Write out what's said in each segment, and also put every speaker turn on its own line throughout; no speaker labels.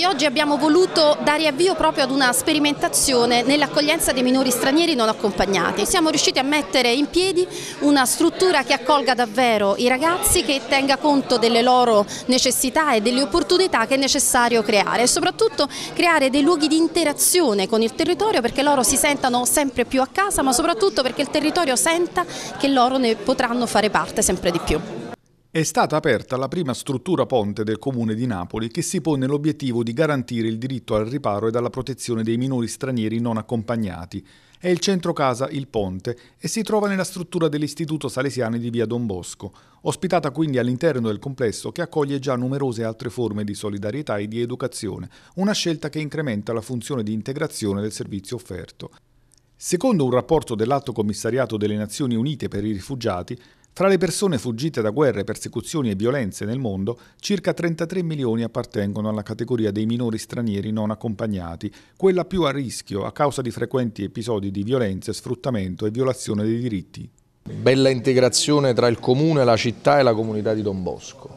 noi oggi abbiamo voluto dare avvio proprio ad una sperimentazione nell'accoglienza dei minori stranieri non accompagnati. Siamo riusciti a mettere in piedi una struttura che accolga davvero i ragazzi, che tenga conto delle loro necessità e delle opportunità che è necessario creare e soprattutto creare dei luoghi di interazione con il territorio perché loro si sentano sempre più a casa ma soprattutto perché il territorio senta che loro ne potranno fare parte sempre di più.
È stata aperta la prima struttura ponte del Comune di Napoli che si pone l'obiettivo di garantire il diritto al riparo e alla protezione dei minori stranieri non accompagnati. È il centro casa Il Ponte e si trova nella struttura dell'Istituto Salesiani di via Don Bosco, ospitata quindi all'interno del complesso che accoglie già numerose altre forme di solidarietà e di educazione, una scelta che incrementa la funzione di integrazione del servizio offerto. Secondo un rapporto dell'Alto Commissariato delle Nazioni Unite per i rifugiati, tra le persone fuggite da guerre, persecuzioni e violenze nel mondo, circa 33 milioni appartengono alla categoria dei minori stranieri non accompagnati, quella più a rischio a causa di frequenti episodi di violenze, sfruttamento
e violazione dei diritti. Bella integrazione tra il comune, la città e la comunità di Don Bosco.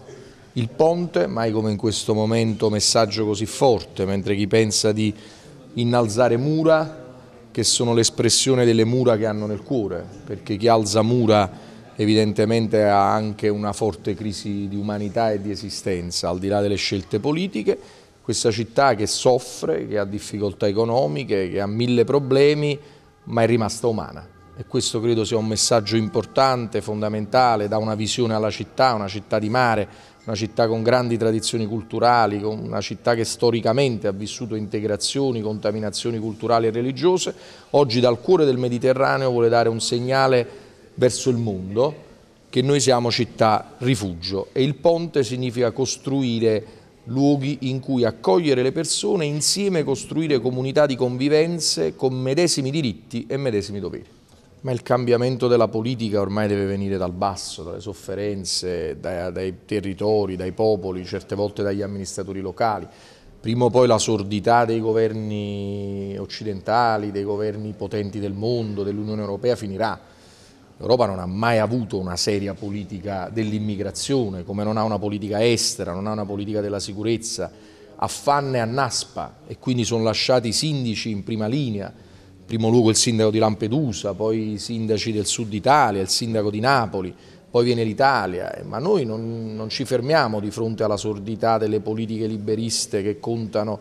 Il ponte, mai come in questo momento messaggio così forte, mentre chi pensa di innalzare mura che sono l'espressione delle mura che hanno nel cuore, perché chi alza mura evidentemente ha anche una forte crisi di umanità e di esistenza, al di là delle scelte politiche. Questa città che soffre, che ha difficoltà economiche, che ha mille problemi, ma è rimasta umana e questo credo sia un messaggio importante, fondamentale, dà una visione alla città, una città di mare, una città con grandi tradizioni culturali, una città che storicamente ha vissuto integrazioni, contaminazioni culturali e religiose, oggi dal cuore del Mediterraneo vuole dare un segnale verso il mondo che noi siamo città rifugio e il ponte significa costruire luoghi in cui accogliere le persone e insieme costruire comunità di convivenze con medesimi diritti e medesimi doveri. Ma il cambiamento della politica ormai deve venire dal basso, dalle sofferenze, dai, dai, territori, dai popoli, certe volte dagli amministratori locali. Prima o poi la sordità dei governi occidentali, dei governi potenti del mondo, dell'Unione Europea finirà. L'Europa non ha mai avuto una seria politica dell'immigrazione, come non ha una politica estera, non ha una politica della sicurezza, affanne a naspa e quindi sono lasciati i sindaci in prima linea, primo luogo il sindaco di Lampedusa, poi i sindaci del sud Italia, il sindaco di Napoli, poi viene l'Italia, eh, ma noi non, non, ci fermiamo di fronte alla sordità delle politiche liberiste che contano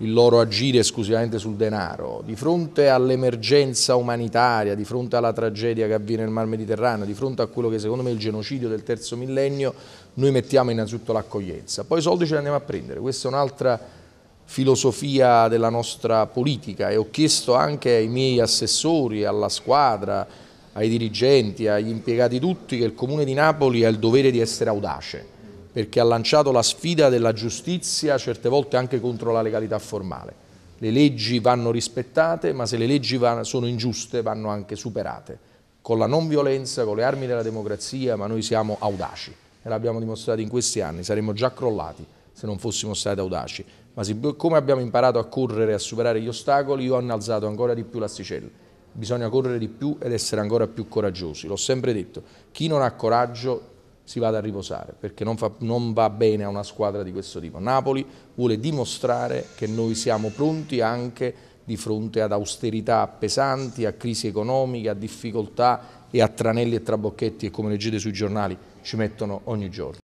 il loro agire esclusivamente sul denaro, di fronte all'emergenza umanitaria, di fronte alla tragedia che avviene nel Mar Mediterraneo, di fronte a quello che secondo me è il genocidio del terzo millennio, noi mettiamo innanzitutto l'accoglienza, poi i soldi ce li andiamo a prendere, questa è un'altra filosofia della nostra politica e ho chiesto anche ai miei assessori, alla squadra, ai dirigenti, agli impiegati tutti che il Comune di Napoli ha il dovere di essere audace perché ha lanciato la sfida della giustizia certe volte anche contro la legalità formale. Le leggi vanno rispettate ma se le leggi sono ingiuste vanno anche superate con la non violenza, con le armi della democrazia ma noi siamo audaci e l'abbiamo dimostrato in questi anni, saremmo già crollati se non fossimo stati audaci ma siccome abbiamo imparato a correre e a superare gli ostacoli, io ho innalzato ancora di più l'asticella. Bisogna correre di più ed essere ancora più coraggiosi. L'ho sempre detto, chi non ha coraggio si vada a riposare, perché non, fa, non, va bene a una squadra di questo tipo. Napoli vuole dimostrare che noi siamo pronti anche di fronte ad austerità pesanti, a crisi economiche, a difficoltà e a tranelli e trabocchetti che, come leggete sui giornali, ci mettono ogni giorno.